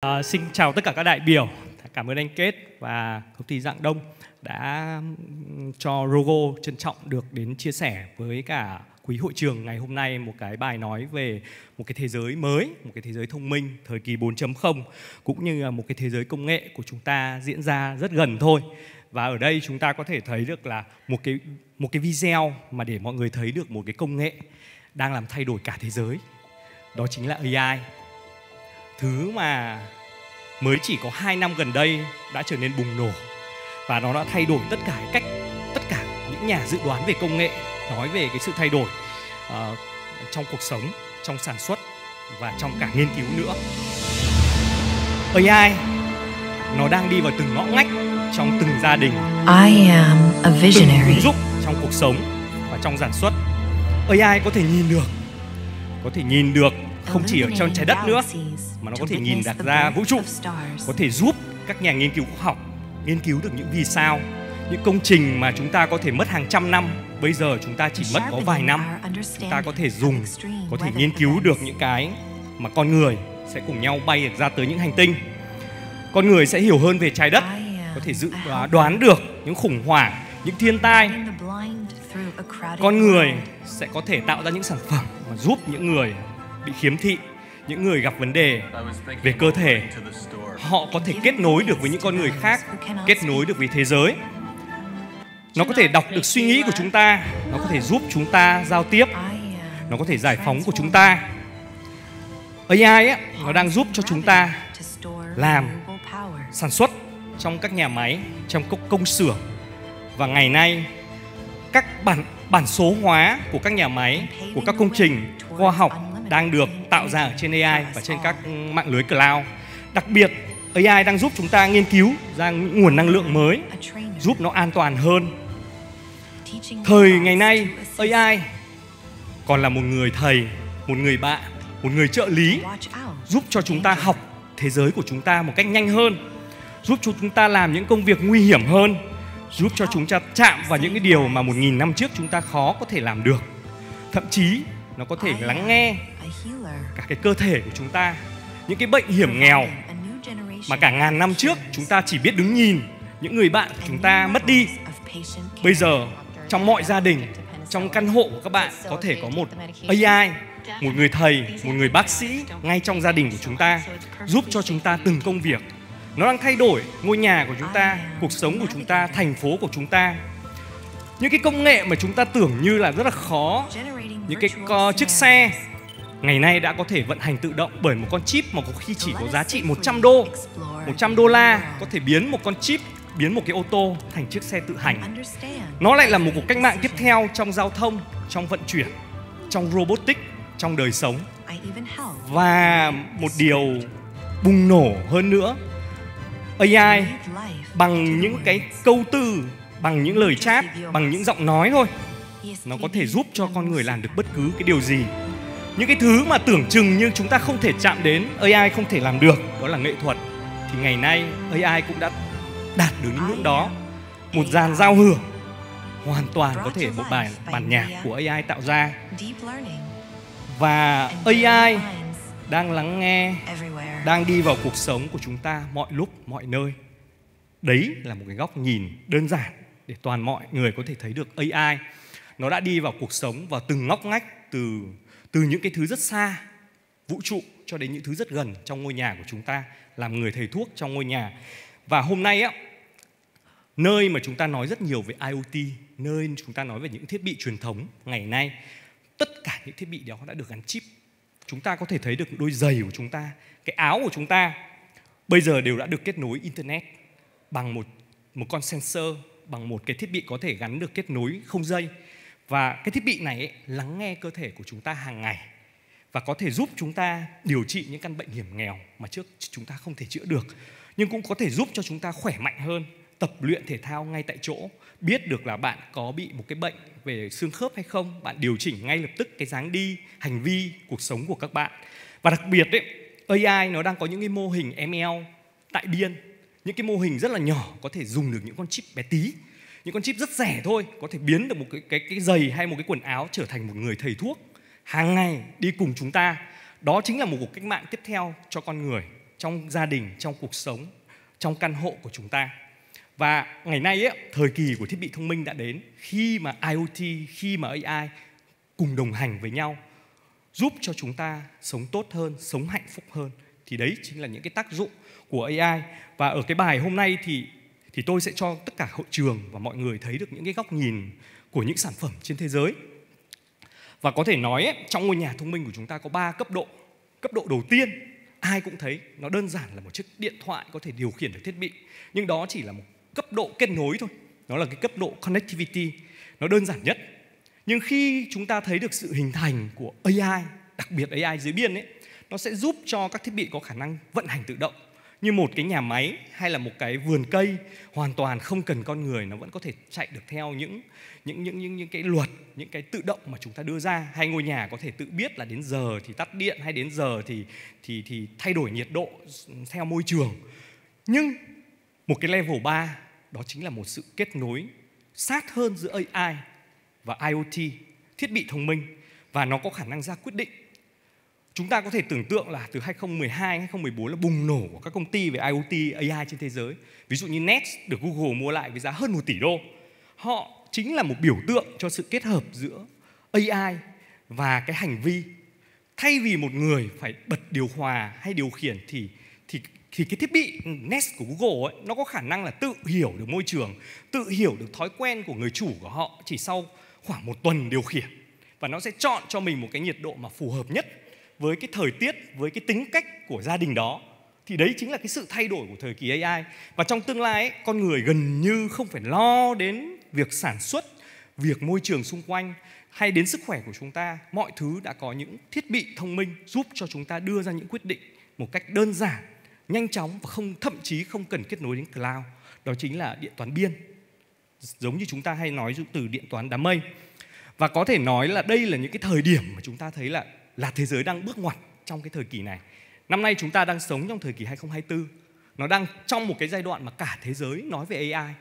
À, xin chào tất cả các đại biểu. Cảm ơn anh Kết và công ty Dạng Đông đã cho Rogo trân trọng được đến chia sẻ với cả quý hội trường ngày hôm nay một cái bài nói về một cái thế giới mới, một cái thế giới thông minh thời kỳ 4.0 cũng như là một cái thế giới công nghệ của chúng ta diễn ra rất gần thôi. Và ở đây chúng ta có thể thấy được là một cái một cái video mà để mọi người thấy được một cái công nghệ đang làm thay đổi cả thế giới. Đó chính là AI thứ mà mới chỉ có 2 năm gần đây đã trở nên bùng nổ và nó đã thay đổi tất cả cách tất cả những nhà dự đoán về công nghệ nói về cái sự thay đổi uh, trong cuộc sống trong sản xuất và trong cả nghiên cứu nữa AI nó đang đi vào từng ngõ ngách trong từng gia đình I am a visionary. từng ứng dụng trong cuộc sống và trong sản xuất AI có thể nhìn được có thể nhìn được không chỉ ở trong trái đất nữa mà nó có thể nhìn đặt ra vũ trụ có thể giúp các nhà nghiên cứu khoa học nghiên cứu được những vì sao những công trình mà chúng ta có thể mất hàng trăm năm bây giờ chúng ta chỉ mất có vài năm chúng ta có thể dùng có thể nghiên cứu được những cái mà con người sẽ cùng nhau bay ra tới những hành tinh con người sẽ hiểu hơn về trái đất có thể dự đoán được những khủng hoảng những thiên tai con người sẽ có thể tạo ra những sản phẩm mà giúp những người bị khiếm thị những người gặp vấn đề về cơ thể họ có thể kết nối được với những con người khác kết nối được với thế giới nó có thể đọc được suy nghĩ của chúng ta nó có thể giúp chúng ta giao tiếp nó có thể giải phóng của chúng ta AI ấy, nó đang giúp cho chúng ta làm sản xuất trong các nhà máy trong các công xưởng và ngày nay các bản bản số hóa của các nhà máy của các công trình khoa học đang được tạo ra ở trên AI và trên các mạng lưới cloud. Đặc biệt, AI đang giúp chúng ta nghiên cứu ra những nguồn năng lượng mới, giúp nó an toàn hơn. Thời ngày nay, AI còn là một người thầy, một người bạn, một người trợ lý giúp cho chúng ta học thế giới của chúng ta một cách nhanh hơn, giúp cho chúng ta làm những công việc nguy hiểm hơn, giúp cho chúng ta chạm vào những cái điều mà một nghìn năm trước chúng ta khó có thể làm được. Thậm chí nó có thể lắng nghe cả cái cơ thể của chúng ta những cái bệnh hiểm nghèo mà cả ngàn năm trước chúng ta chỉ biết đứng nhìn những người bạn của chúng ta mất đi bây giờ trong mọi gia đình trong căn hộ của các bạn có thể có một AI một người thầy một người bác sĩ ngay trong gia đình của chúng ta giúp cho chúng ta từng công việc nó đang thay đổi ngôi nhà của chúng ta cuộc sống của chúng ta thành phố của chúng ta những cái công nghệ mà chúng ta tưởng như là rất là khó những cái uh, chiếc xe ngày nay đã có thể vận hành tự động bởi một con chip mà có khi chỉ có giá trị 100 đô 100 đô la có thể biến một con chip biến một cái ô tô thành chiếc xe tự hành nó lại là một cuộc cách mạng tiếp theo trong giao thông trong vận chuyển trong robotics trong đời sống và một điều bùng nổ hơn nữa AI bằng những cái câu từ bằng những lời chat bằng những giọng nói thôi nó có thể giúp cho con người làm được bất cứ cái điều gì những cái thứ mà tưởng chừng như chúng ta không thể chạm đến AI không thể làm được đó là nghệ thuật thì ngày nay AI cũng đã đạt được những ngưỡng đó một dàn giao hưởng hoàn toàn có thể một bài bản nhạc của AI tạo ra và AI đang lắng nghe đang đi vào cuộc sống của chúng ta mọi lúc mọi nơi đấy là một cái góc nhìn đơn giản để toàn mọi người có thể thấy được AI nó đã đi vào cuộc sống vào từng ngóc ngách từ từ những cái thứ rất xa vũ trụ cho đến những thứ rất gần trong ngôi nhà của chúng ta làm người thầy thuốc trong ngôi nhà và hôm nay á nơi mà chúng ta nói rất nhiều về IoT nơi chúng ta nói về những thiết bị truyền thống ngày nay tất cả những thiết bị đó đã được gắn chip chúng ta có thể thấy được đôi giày của chúng ta cái áo của chúng ta bây giờ đều đã được kết nối internet bằng một một con sensor bằng một cái thiết bị có thể gắn được kết nối không dây và cái thiết bị này ấy, lắng nghe cơ thể của chúng ta hàng ngày và có thể giúp chúng ta điều trị những căn bệnh hiểm nghèo mà trước chúng ta không thể chữa được nhưng cũng có thể giúp cho chúng ta khỏe mạnh hơn tập luyện thể thao ngay tại chỗ biết được là bạn có bị một cái bệnh về xương khớp hay không bạn điều chỉnh ngay lập tức cái dáng đi hành vi cuộc sống của các bạn và đặc biệt ấy, AI nó đang có những cái mô hình ML tại biên những cái mô hình rất là nhỏ có thể dùng được những con chip bé tí những con chip rất rẻ thôi có thể biến được một cái cái cái giày hay một cái quần áo trở thành một người thầy thuốc hàng ngày đi cùng chúng ta đó chính là một cuộc cách mạng tiếp theo cho con người trong gia đình trong cuộc sống trong căn hộ của chúng ta và ngày nay ấy, thời kỳ của thiết bị thông minh đã đến khi mà IoT khi mà AI cùng đồng hành với nhau giúp cho chúng ta sống tốt hơn sống hạnh phúc hơn thì đấy chính là những cái tác dụng của AI và ở cái bài hôm nay thì thì tôi sẽ cho tất cả hội trường và mọi người thấy được những cái góc nhìn của những sản phẩm trên thế giới. Và có thể nói ấy, trong ngôi nhà thông minh của chúng ta có 3 cấp độ. Cấp độ đầu tiên ai cũng thấy nó đơn giản là một chiếc điện thoại có thể điều khiển được thiết bị, nhưng đó chỉ là một cấp độ kết nối thôi. Nó là cái cấp độ connectivity, nó đơn giản nhất. Nhưng khi chúng ta thấy được sự hình thành của AI, đặc biệt AI dưới biên ấy, nó sẽ giúp cho các thiết bị có khả năng vận hành tự động như một cái nhà máy hay là một cái vườn cây hoàn toàn không cần con người nó vẫn có thể chạy được theo những những những những những cái luật những cái tự động mà chúng ta đưa ra hay ngôi nhà có thể tự biết là đến giờ thì tắt điện hay đến giờ thì thì thì thay đổi nhiệt độ theo môi trường nhưng một cái level 3 đó chính là một sự kết nối sát hơn giữa AI và IoT thiết bị thông minh và nó có khả năng ra quyết định Chúng ta có thể tưởng tượng là từ 2012, 2014 là bùng nổ của các công ty về IoT, AI trên thế giới. Ví dụ như Nest được Google mua lại với giá hơn 1 tỷ đô. Họ chính là một biểu tượng cho sự kết hợp giữa AI và cái hành vi. Thay vì một người phải bật điều hòa hay điều khiển thì thì thì cái thiết bị Nest của Google ấy, nó có khả năng là tự hiểu được môi trường, tự hiểu được thói quen của người chủ của họ chỉ sau khoảng một tuần điều khiển và nó sẽ chọn cho mình một cái nhiệt độ mà phù hợp nhất với cái thời tiết, với cái tính cách của gia đình đó thì đấy chính là cái sự thay đổi của thời kỳ AI và trong tương lai ấy, con người gần như không phải lo đến việc sản xuất, việc môi trường xung quanh hay đến sức khỏe của chúng ta, mọi thứ đã có những thiết bị thông minh giúp cho chúng ta đưa ra những quyết định một cách đơn giản, nhanh chóng và không thậm chí không cần kết nối đến cloud. Đó chính là điện toán biên. Giống như chúng ta hay nói từ điện toán đám mây. Và có thể nói là đây là những cái thời điểm mà chúng ta thấy là là thế giới đang bước ngoặt trong cái thời kỳ này. Năm nay chúng ta đang sống trong thời kỳ 2024. Nó đang trong một cái giai đoạn mà cả thế giới nói về AI.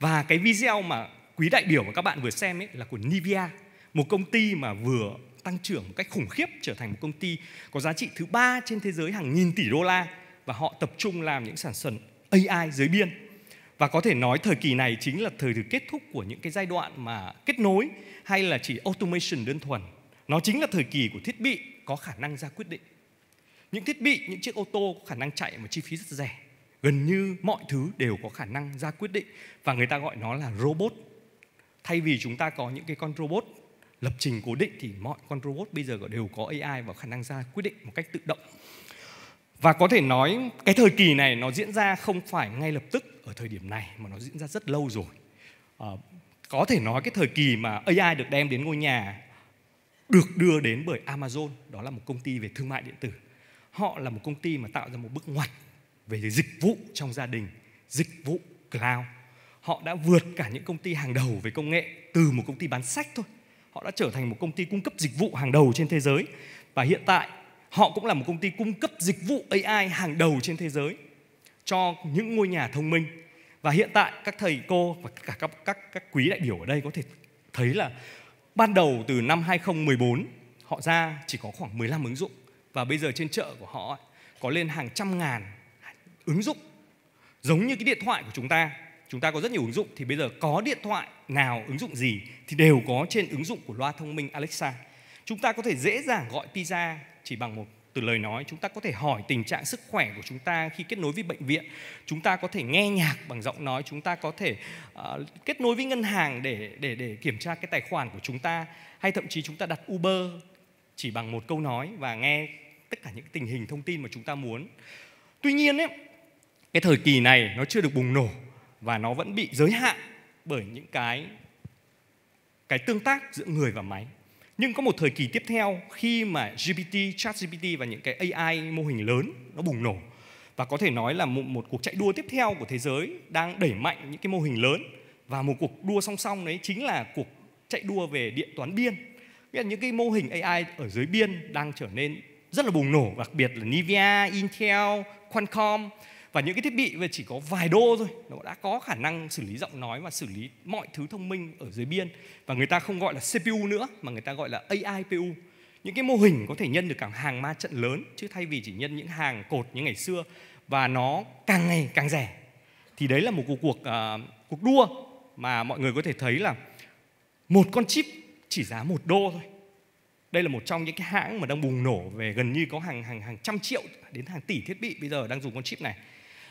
Và cái video mà quý đại biểu và các bạn vừa xem ấy là của Nivea, một công ty mà vừa tăng trưởng một cách khủng khiếp trở thành một công ty có giá trị thứ ba trên thế giới hàng nghìn tỷ đô la và họ tập trung làm những sản phẩm AI dưới biên và có thể nói thời kỳ này chính là thời kỳ kết thúc của những cái giai đoạn mà kết nối hay là chỉ automation đơn thuần nó chính là thời kỳ của thiết bị có khả năng ra quyết định. Những thiết bị, những chiếc ô tô có khả năng chạy mà chi phí rất rẻ. Gần như mọi thứ đều có khả năng ra quyết định và người ta gọi nó là robot. Thay vì chúng ta có những cái con robot lập trình cố định thì mọi con robot bây giờ đều có AI và khả năng ra quyết định một cách tự động. Và có thể nói cái thời kỳ này nó diễn ra không phải ngay lập tức ở thời điểm này mà nó diễn ra rất lâu rồi. À, có thể nói cái thời kỳ mà AI được đem đến ngôi nhà được đưa đến bởi Amazon, đó là một công ty về thương mại điện tử. Họ là một công ty mà tạo ra một bước ngoặt về dịch vụ trong gia đình, dịch vụ cloud. Họ đã vượt cả những công ty hàng đầu về công nghệ từ một công ty bán sách thôi. Họ đã trở thành một công ty cung cấp dịch vụ hàng đầu trên thế giới và hiện tại họ cũng là một công ty cung cấp dịch vụ AI hàng đầu trên thế giới cho những ngôi nhà thông minh. Và hiện tại các thầy cô và cả các, các các quý đại biểu ở đây có thể thấy là Ban đầu từ năm 2014, họ ra chỉ có khoảng 15 ứng dụng và bây giờ trên chợ của họ có lên hàng trăm ngàn ứng dụng. Giống như cái điện thoại của chúng ta, chúng ta có rất nhiều ứng dụng thì bây giờ có điện thoại nào ứng dụng gì thì đều có trên ứng dụng của loa thông minh Alexa. Chúng ta có thể dễ dàng gọi pizza chỉ bằng một từ lời nói chúng ta có thể hỏi tình trạng sức khỏe của chúng ta khi kết nối với bệnh viện chúng ta có thể nghe nhạc bằng giọng nói chúng ta có thể uh, kết nối với ngân hàng để để để kiểm tra cái tài khoản của chúng ta hay thậm chí chúng ta đặt uber chỉ bằng một câu nói và nghe tất cả những tình hình thông tin mà chúng ta muốn tuy nhiên ấy, cái thời kỳ này nó chưa được bùng nổ và nó vẫn bị giới hạn bởi những cái cái tương tác giữa người và máy nhưng có một thời kỳ tiếp theo khi mà GPT, ChatGPT và những cái AI mô hình lớn nó bùng nổ và có thể nói là một, một cuộc chạy đua tiếp theo của thế giới đang đẩy mạnh những cái mô hình lớn và một cuộc đua song song đấy chính là cuộc chạy đua về điện toán biên. Nghĩa là những cái mô hình AI ở dưới biên đang trở nên rất là bùng nổ, đặc biệt là Nvidia, Intel, Qualcomm và những cái thiết bị về chỉ có vài đô thôi nó đã có khả năng xử lý giọng nói và xử lý mọi thứ thông minh ở dưới biên và người ta không gọi là CPU nữa mà người ta gọi là AIPU những cái mô hình có thể nhân được cả hàng ma trận lớn chứ thay vì chỉ nhân những hàng cột như ngày xưa và nó càng ngày càng rẻ thì đấy là một cuộc cuộc uh, cuộc đua mà mọi người có thể thấy là một con chip chỉ giá một đô thôi đây là một trong những cái hãng mà đang bùng nổ về gần như có hàng hàng hàng trăm triệu đến hàng tỷ thiết bị bây giờ đang dùng con chip này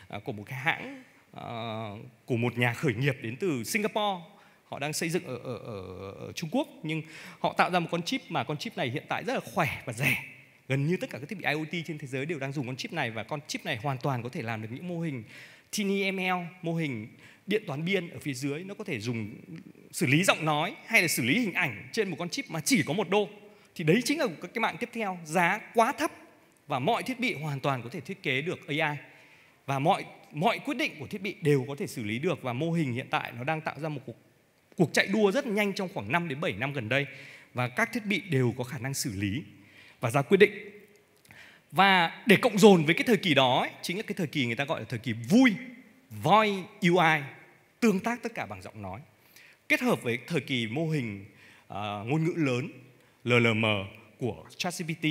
À, của một cái hãng à, của một nhà khởi nghiệp đến từ Singapore họ đang xây dựng ở, ở, ở, Trung Quốc nhưng họ tạo ra một con chip mà con chip này hiện tại rất là khỏe và rẻ gần như tất cả các thiết bị IoT trên thế giới đều đang dùng con chip này và con chip này hoàn toàn có thể làm được những mô hình TinyML, mô hình điện toán biên ở phía dưới nó có thể dùng xử lý giọng nói hay là xử lý hình ảnh trên một con chip mà chỉ có một đô thì đấy chính là cái mạng tiếp theo giá quá thấp và mọi thiết bị hoàn toàn có thể thiết kế được AI và mọi mọi quyết định của thiết bị đều có thể xử lý được và mô hình hiện tại nó đang tạo ra một cuộc cuộc chạy đua rất nhanh trong khoảng 5 đến 7 năm gần đây và các thiết bị đều có khả năng xử lý và ra quyết định. Và để cộng dồn với cái thời kỳ đó ấy, chính là cái thời kỳ người ta gọi là thời kỳ vui voi UI tương tác tất cả bằng giọng nói kết hợp với thời kỳ mô hình uh, ngôn ngữ lớn LLM của ChatGPT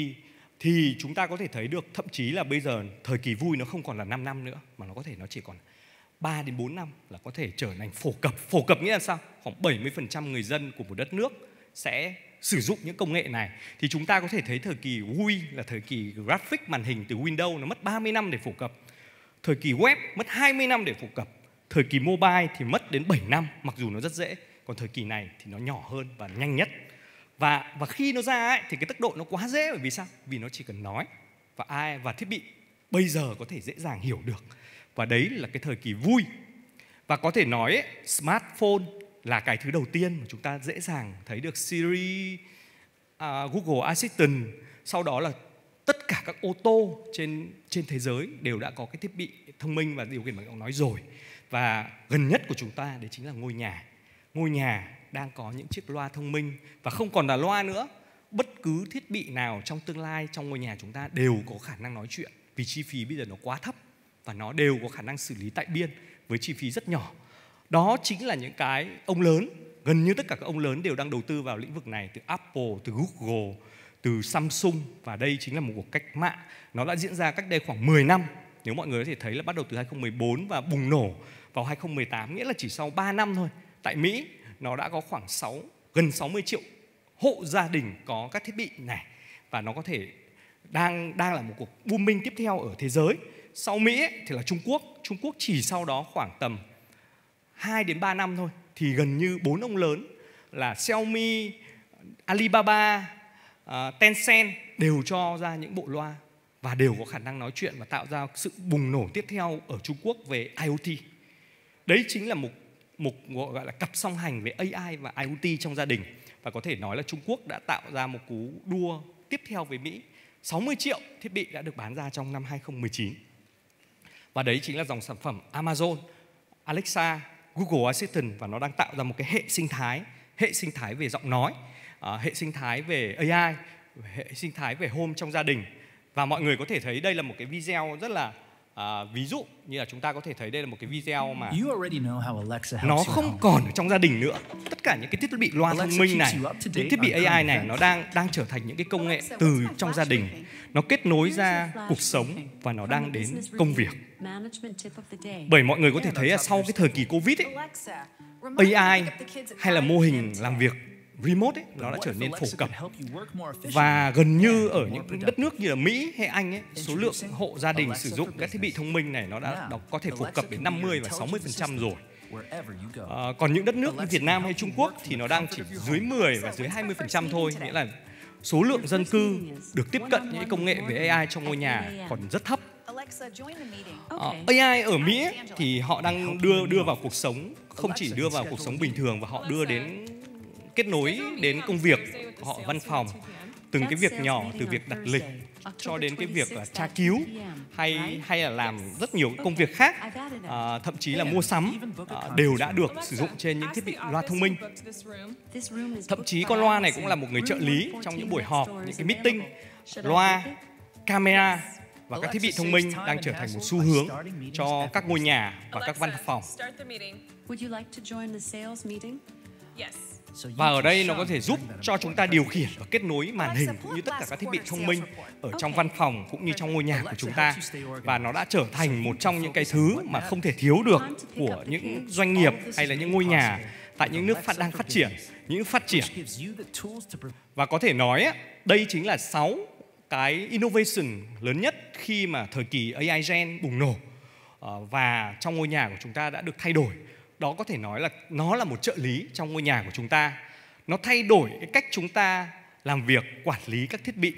thì chúng ta có thể thấy được thậm chí là bây giờ thời kỳ vui nó không còn là 5 năm nữa mà nó có thể nó chỉ còn 3 đến 4 năm là có thể trở thành phổ cập. Phổ cập nghĩa là sao? Khoảng 70% người dân của một đất nước sẽ sử dụng những công nghệ này thì chúng ta có thể thấy thời kỳ vui là thời kỳ graphic màn hình từ Windows nó mất 30 năm để phổ cập. Thời kỳ web mất 20 năm để phổ cập. Thời kỳ mobile thì mất đến 7 năm mặc dù nó rất dễ, còn thời kỳ này thì nó nhỏ hơn và nhanh nhất và và khi nó ra ấy, thì cái tốc độ nó quá dễ bởi vì sao vì nó chỉ cần nói và ai và thiết bị bây giờ có thể dễ dàng hiểu được và đấy là cái thời kỳ vui và có thể nói ấy, smartphone là cái thứ đầu tiên mà chúng ta dễ dàng thấy được Siri, uh, Google Assistant, sau đó là tất cả các ô tô trên trên thế giới đều đã có cái thiết bị thông minh và điều khiển bằng giọng nói rồi và gần nhất của chúng ta đấy chính là ngôi nhà ngôi nhà đang có những chiếc loa thông minh và không còn là loa nữa bất cứ thiết bị nào trong tương lai trong ngôi nhà chúng ta đều có khả năng nói chuyện vì chi phí bây giờ nó quá thấp và nó đều có khả năng xử lý tại biên với chi phí rất nhỏ đó chính là những cái ông lớn gần như tất cả các ông lớn đều đang đầu tư vào lĩnh vực này từ apple từ google từ samsung và đây chính là một cuộc cách mạng nó đã diễn ra cách đây khoảng 10 năm nếu mọi người có thể thấy là bắt đầu từ 2014 và bùng nổ vào 2018 nghĩa là chỉ sau 3 năm thôi tại Mỹ nó đã có khoảng 6 gần 60 triệu hộ gia đình có các thiết bị này và nó có thể đang đang là một cuộc booming tiếp theo ở thế giới. Sau Mỹ thì là Trung Quốc, Trung Quốc chỉ sau đó khoảng tầm 2 đến 3 năm thôi thì gần như bốn ông lớn là Xiaomi, Alibaba, à, Tencent đều cho ra những bộ loa và đều có khả năng nói chuyện và tạo ra sự bùng nổ tiếp theo ở Trung Quốc về IoT. Đấy chính là một mục gọi là cặp song hành về AI và IoT trong gia đình và có thể nói là Trung Quốc đã tạo ra một cú đua tiếp theo với Mỹ. 60 triệu thiết bị đã được bán ra trong năm 2019. Và đấy chính là dòng sản phẩm Amazon, Alexa, Google Assistant và nó đang tạo ra một cái hệ sinh thái, hệ sinh thái về giọng nói, à, hệ sinh thái về AI, hệ sinh thái về home trong gia đình. Và mọi người có thể thấy đây là một cái video rất là Ờ, ví dụ như là chúng ta có thể thấy đây là một cái video mà nó không còn ở trong gia đình nữa. Tất cả những cái thiết bị loa thông minh này, những thiết bị AI này nó đang đang trở thành những cái công nghệ từ trong gia đình. Nó kết nối ra cuộc sống và nó đang đến công việc. Bởi mọi người có thể thấy là sau cái thời kỳ Covid ấy, AI hay là mô hình làm việc remote ấy, nó đã trở nên phổ cập và gần như ở những đất nước như là Mỹ hay Anh ấy, số lượng hộ gia đình sử dụng các thiết bị thông minh này nó đã nó có thể phổ cập đến 50 và 60% rồi. À, còn những đất nước như Việt Nam hay Trung Quốc thì nó đang chỉ dưới 10 và dưới 20% thôi, nghĩa là số lượng dân cư được tiếp cận những công nghệ về AI trong ngôi nhà còn rất thấp. Uh, ờ, AI ở Mỹ thì họ đang đưa đưa vào cuộc sống không chỉ đưa vào cuộc sống bình thường và họ đưa đến kết nối đến công việc họ văn phòng từng cái việc nhỏ từ việc đặt lịch cho đến cái việc là tra cứu hay hay là làm rất nhiều công việc khác à, thậm chí là mua sắm à, đều đã được sử dụng trên những thiết bị loa thông minh thậm chí con loa này cũng là một người trợ lý trong những buổi họp những cái meeting loa camera và các thiết bị thông minh đang trở thành một xu hướng cho các ngôi nhà và các văn phòng. Và ở đây nó có thể giúp cho chúng ta điều khiển và kết nối màn hình cũng như tất cả các thiết bị thông minh ở trong văn phòng cũng như trong ngôi nhà của chúng ta. Và nó đã trở thành một trong những cái thứ mà không thể thiếu được của những doanh nghiệp hay là những ngôi nhà tại những nước phát đang phát triển, những phát triển. Và có thể nói đây chính là 6 cái innovation lớn nhất khi mà thời kỳ AI gen bùng nổ ờ, và trong ngôi nhà của chúng ta đã được thay đổi đó có thể nói là nó là một trợ lý trong ngôi nhà của chúng ta nó thay đổi cái cách chúng ta làm việc quản lý các thiết bị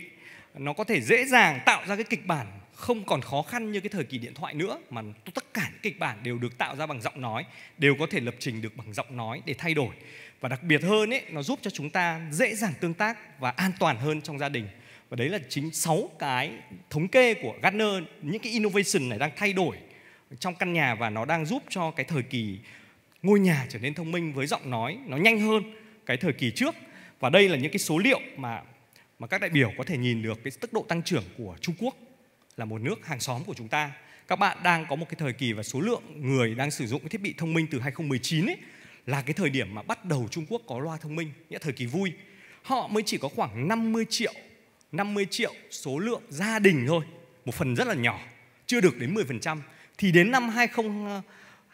nó có thể dễ dàng tạo ra cái kịch bản không còn khó khăn như cái thời kỳ điện thoại nữa mà tất cả những kịch bản đều được tạo ra bằng giọng nói đều có thể lập trình được bằng giọng nói để thay đổi và đặc biệt hơn ấy, nó giúp cho chúng ta dễ dàng tương tác và an toàn hơn trong gia đình và đấy là chính sáu cái thống kê của Gartner những cái innovation này đang thay đổi trong căn nhà và nó đang giúp cho cái thời kỳ ngôi nhà trở nên thông minh với giọng nói nó nhanh hơn cái thời kỳ trước và đây là những cái số liệu mà mà các đại biểu có thể nhìn được cái tốc độ tăng trưởng của Trung Quốc là một nước hàng xóm của chúng ta. Các bạn đang có một cái thời kỳ và số lượng người đang sử dụng cái thiết bị thông minh từ 2019 ấy là cái thời điểm mà bắt đầu Trung Quốc có loa thông minh, nghĩa thời kỳ vui. Họ mới chỉ có khoảng 50 triệu, 50 triệu số lượng gia đình thôi, một phần rất là nhỏ, chưa được đến 10%. Thì đến năm 2020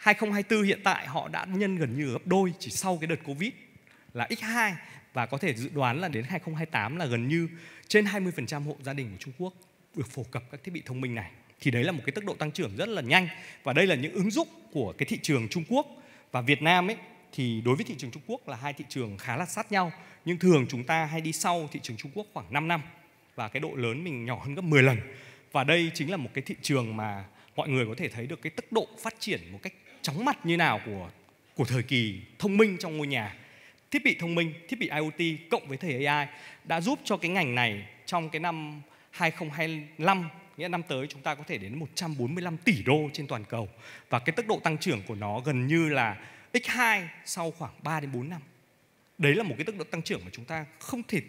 2024 hiện tại họ đã nhân gần như gấp đôi chỉ sau cái đợt Covid là x2 và có thể dự đoán là đến 2028 là gần như trên 20% hộ gia đình của Trung Quốc được phổ cập các thiết bị thông minh này. Thì đấy là một cái tốc độ tăng trưởng rất là nhanh và đây là những ứng dụng của cái thị trường Trung Quốc và Việt Nam ấy thì đối với thị trường Trung Quốc là hai thị trường khá là sát nhau nhưng thường chúng ta hay đi sau thị trường Trung Quốc khoảng 5 năm và cái độ lớn mình nhỏ hơn gấp 10 lần. Và đây chính là một cái thị trường mà mọi người có thể thấy được cái tốc độ phát triển một cách chóng mặt như nào của của thời kỳ thông minh trong ngôi nhà thiết bị thông minh thiết bị IoT cộng với thầy AI đã giúp cho cái ngành này trong cái năm 2025 nghĩa năm tới chúng ta có thể đến 145 tỷ đô trên toàn cầu và cái tốc độ tăng trưởng của nó gần như là x2 sau khoảng 3 đến 4 năm. Đấy là một cái tốc độ tăng trưởng mà chúng ta không thể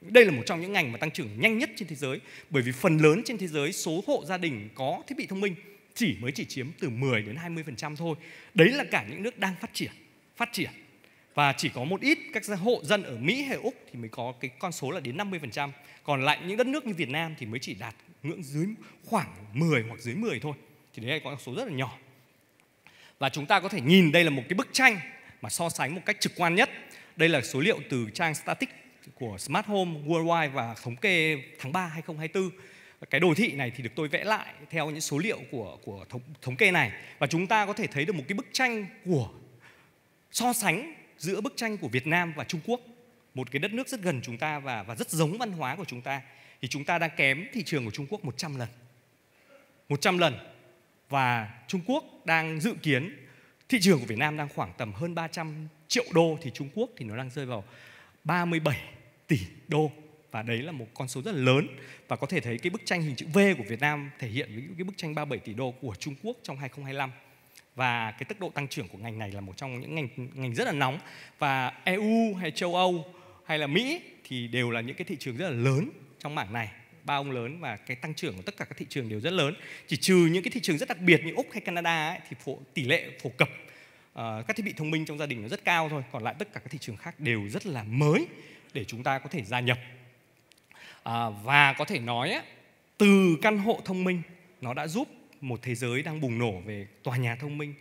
đây là một trong những ngành mà tăng trưởng nhanh nhất trên thế giới bởi vì phần lớn trên thế giới số hộ gia đình có thiết bị thông minh chỉ mới chỉ chiếm từ 10 đến 20% thôi. Đấy là cả những nước đang phát triển, phát triển. Và chỉ có một ít các hộ dân ở Mỹ hay Úc thì mới có cái con số là đến 50%. Còn lại những đất nước như Việt Nam thì mới chỉ đạt ngưỡng dưới khoảng 10 hoặc dưới 10 thôi. Thì đấy là con số rất là nhỏ. Và chúng ta có thể nhìn đây là một cái bức tranh mà so sánh một cách trực quan nhất. Đây là số liệu từ trang Static của Smart Home Worldwide và thống kê tháng 3 2024 cái đồ thị này thì được tôi vẽ lại theo những số liệu của của thống, thống kê này và chúng ta có thể thấy được một cái bức tranh của so sánh giữa bức tranh của Việt Nam và Trung Quốc một cái đất nước rất gần chúng ta và và rất giống văn hóa của chúng ta thì chúng ta đang kém thị trường của Trung Quốc 100 lần 100 lần và Trung Quốc đang dự kiến thị trường của Việt Nam đang khoảng tầm hơn 300 triệu đô thì Trung Quốc thì nó đang rơi vào 37 tỷ đô và đấy là một con số rất là lớn và có thể thấy cái bức tranh hình chữ V của Việt Nam thể hiện với cái bức tranh 37 tỷ đô của Trung Quốc trong 2025 và cái tốc độ tăng trưởng của ngành này là một trong những ngành ngành rất là nóng và EU hay châu Âu hay là Mỹ thì đều là những cái thị trường rất là lớn trong mảng này ba ông lớn và cái tăng trưởng của tất cả các thị trường đều rất lớn chỉ trừ những cái thị trường rất đặc biệt như úc hay canada ấy, thì phổ, tỷ lệ phổ cập uh, các thiết bị thông minh trong gia đình nó rất cao thôi còn lại tất cả các thị trường khác đều rất là mới để chúng ta có thể gia nhập à, và có thể nói từ căn hộ thông minh nó đã giúp một thế giới đang bùng nổ về tòa nhà thông minh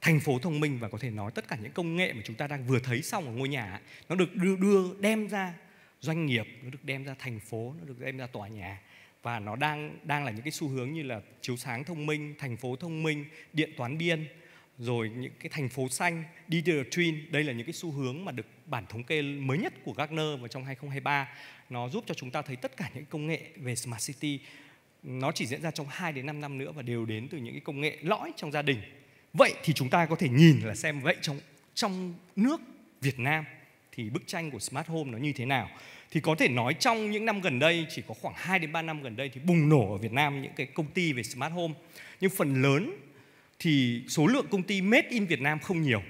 thành phố thông minh và có thể nói tất cả những công nghệ mà chúng ta đang vừa thấy xong ở ngôi nhà nó được đưa, đưa đem ra doanh nghiệp nó được đem ra thành phố nó được đem ra tòa nhà và nó đang đang là những cái xu hướng như là chiếu sáng thông minh thành phố thông minh điện toán biên rồi những cái thành phố xanh, Digital Twin, đây là những cái xu hướng mà được bản thống kê mới nhất của Gartner vào trong 2023. Nó giúp cho chúng ta thấy tất cả những công nghệ về Smart City nó chỉ diễn ra trong 2 đến 5 năm nữa và đều đến từ những cái công nghệ lõi trong gia đình. Vậy thì chúng ta có thể nhìn là xem vậy trong trong nước Việt Nam thì bức tranh của smart home nó như thế nào? Thì có thể nói trong những năm gần đây chỉ có khoảng 2 đến 3 năm gần đây thì bùng nổ ở Việt Nam những cái công ty về smart home. Nhưng phần lớn thì số lượng công ty made in Việt Nam không nhiều.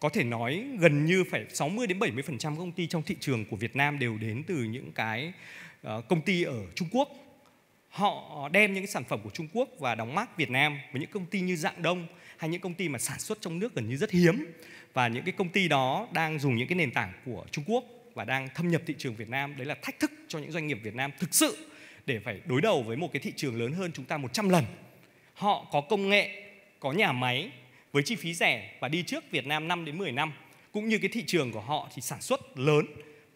Có thể nói gần như phải 60 đến 70% công ty trong thị trường của Việt Nam đều đến từ những cái ờ, công ty ở Trung Quốc. Họ đem những sản phẩm của Trung Quốc và đóng mác Việt Nam với những công ty như Dạng Đông hay những công ty mà sản xuất trong nước gần như rất hiếm và những cái công ty đó đang dùng những cái nền tảng của Trung Quốc và đang thâm nhập thị trường Việt Nam. Đấy là thách thức cho những doanh nghiệp Việt Nam thực sự để phải đối đầu với một cái thị trường lớn hơn chúng ta 100 lần. Họ có công nghệ, có nhà máy với chi phí rẻ và đi trước Việt Nam 5 đến 10 năm cũng như cái thị trường của họ thì sản xuất lớn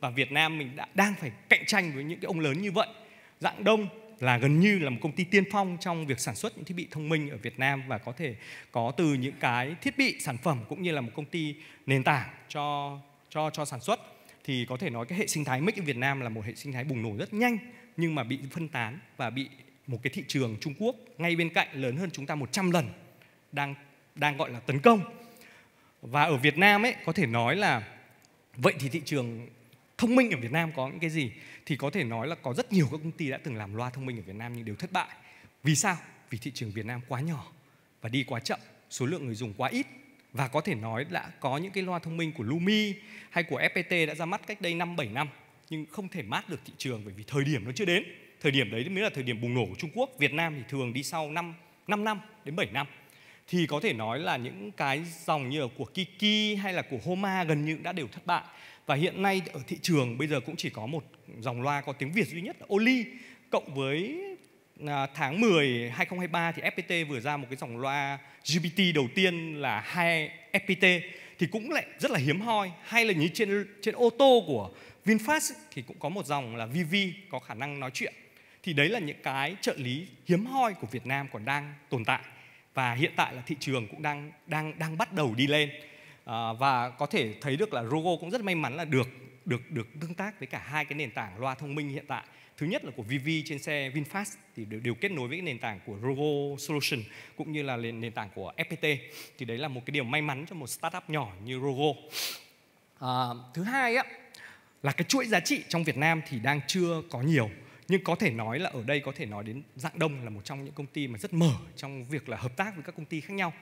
và Việt Nam mình đã đang phải cạnh tranh với những cái ông lớn như vậy. Dạng Đông là gần như là một công ty tiên phong trong việc sản xuất những thiết bị thông minh ở Việt Nam và có thể có từ những cái thiết bị sản phẩm cũng như là một công ty nền tảng cho cho cho sản xuất thì có thể nói cái hệ sinh thái mic ở Việt Nam là một hệ sinh thái bùng nổ rất nhanh nhưng mà bị phân tán và bị một cái thị trường Trung Quốc ngay bên cạnh lớn hơn chúng ta 100 lần đang đang gọi là tấn công và ở Việt Nam ấy có thể nói là vậy thì thị trường thông minh ở Việt Nam có những cái gì thì có thể nói là có rất nhiều các công ty đã từng làm loa thông minh ở Việt Nam nhưng đều thất bại vì sao vì thị trường Việt Nam quá nhỏ và đi quá chậm số lượng người dùng quá ít và có thể nói đã có những cái loa thông minh của Lumi hay của FPT đã ra mắt cách đây 5 7 năm nhưng không thể mát được thị trường bởi vì thời điểm nó chưa đến. Thời điểm đấy mới là thời điểm bùng nổ của Trung Quốc, Việt Nam thì thường đi sau 5 5 năm đến 7 năm thì có thể nói là những cái dòng như là của Kiki hay là của Homa gần như đã đều thất bại và hiện nay ở thị trường bây giờ cũng chỉ có một dòng loa có tiếng Việt duy nhất là Oli cộng với à, tháng 10 2023 thì FPT vừa ra một cái dòng loa GPT đầu tiên là hai FPT thì cũng lại rất là hiếm hoi hay là như trên trên ô tô của VinFast thì cũng có một dòng là VV có khả năng nói chuyện thì đấy là những cái trợ lý hiếm hoi của Việt Nam còn đang tồn tại và hiện tại là thị trường cũng đang đang đang bắt đầu đi lên à, và có thể thấy được là Rogo cũng rất may mắn là được được được tương tác với cả hai cái nền tảng loa thông minh hiện tại thứ nhất là của VV trên xe VinFast thì đều, đều kết nối với cái nền tảng của Rogo Solution cũng như là nền nền tảng của FPT thì đấy là một cái điều may mắn cho một startup nhỏ như Rogo à, thứ hai á là cái chuỗi giá trị trong Việt Nam thì đang chưa có nhiều nhưng có thể nói là ở đây có thể nói đến dạng đông là một trong những công ty mà rất mở trong việc là hợp tác với các công ty khác nhau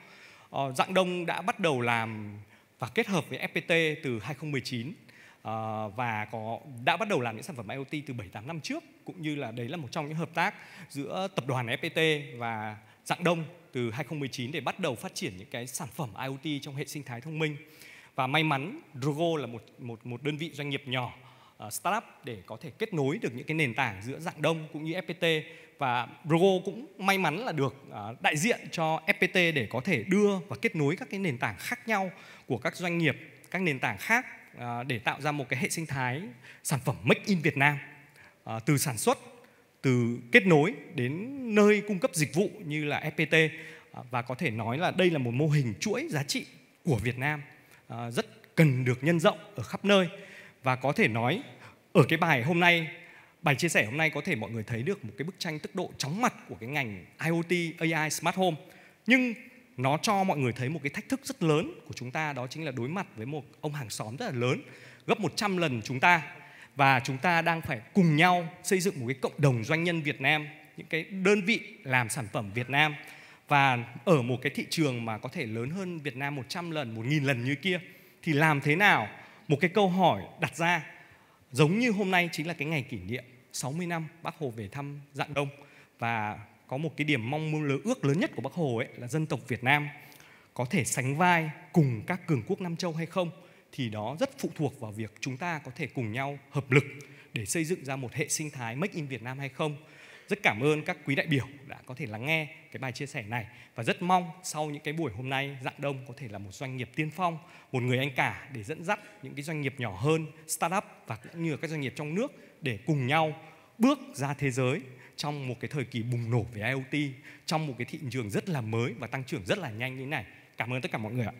ờ, dạng đông đã bắt đầu làm và kết hợp với fpt từ 2019 Uh, ờ, và có đã bắt đầu làm những sản phẩm IoT từ 7 8 năm trước cũng như là đấy là một trong những hợp tác giữa tập đoàn FPT và Dạng Đông từ 2019 để bắt đầu phát triển những cái sản phẩm IoT trong hệ sinh thái thông minh. Và may mắn Drogo là một một một đơn vị doanh nghiệp nhỏ Ờ, startup để có thể kết nối được những cái nền tảng giữa dạng đông cũng như FPT và Rogo cũng may mắn là được ờ, đại diện cho FPT để có thể đưa và kết nối các cái nền tảng khác nhau của các doanh nghiệp, các nền tảng khác ờ, để tạo ra một cái hệ sinh thái sản phẩm Make in Việt Nam từ sản xuất, từ kết nối đến nơi cung cấp dịch vụ như là FPT và có thể nói là đây là một mô hình chuỗi giá trị của Việt Nam rất cần được nhân rộng ở khắp nơi và có thể nói ở cái bài hôm nay bài chia sẻ hôm nay có thể mọi người thấy được một cái bức tranh tức độ chóng mặt của cái ngành IoT AI smart home nhưng nó cho mọi người thấy một cái thách thức rất lớn của chúng ta đó chính là đối mặt với một ông hàng xóm rất là lớn gấp 100 lần chúng ta và chúng ta đang phải cùng nhau xây dựng một cái cộng đồng doanh nhân Việt Nam những cái đơn vị làm sản phẩm Việt Nam và ở một cái thị trường mà có thể lớn hơn Việt Nam 100 lần, 1.000 lần như kia thì làm thế nào một cái câu hỏi đặt ra giống như hôm nay chính là cái ngày kỷ niệm 60 năm Bác Hồ về thăm Dạng Đông và có một cái điểm mong muốn lớn ước lớn nhất của Bác Hồ ấy là dân tộc Việt Nam có thể sánh vai cùng các cường quốc Nam Châu hay không thì đó rất phụ thuộc vào việc chúng ta có thể cùng nhau hợp lực để xây dựng ra một hệ sinh thái make in Việt Nam hay không rất cảm ơn các quý đại biểu đã có thể lắng nghe cái bài chia sẻ này và rất mong sau những cái buổi hôm nay Dạng Đông có thể là một doanh nghiệp tiên phong, một người anh cả để dẫn dắt những cái doanh nghiệp nhỏ hơn, startup và cũng như các doanh nghiệp trong nước để cùng nhau bước ra thế giới trong một cái thời kỳ bùng nổ về IoT, trong một cái thị trường rất là mới và tăng trưởng rất là nhanh như thế này. Cảm ơn tất cả mọi người ạ.